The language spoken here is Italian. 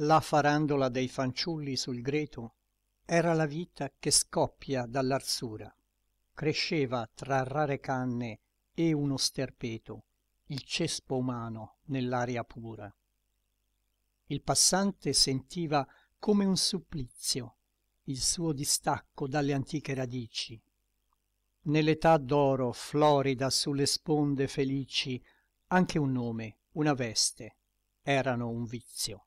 la farandola dei fanciulli sul greto era la vita che scoppia dall'arsura cresceva tra rare canne e uno sterpeto il cespo umano nell'aria pura il passante sentiva come un supplizio il suo distacco dalle antiche radici nell'età d'oro florida sulle sponde felici anche un nome una veste erano un vizio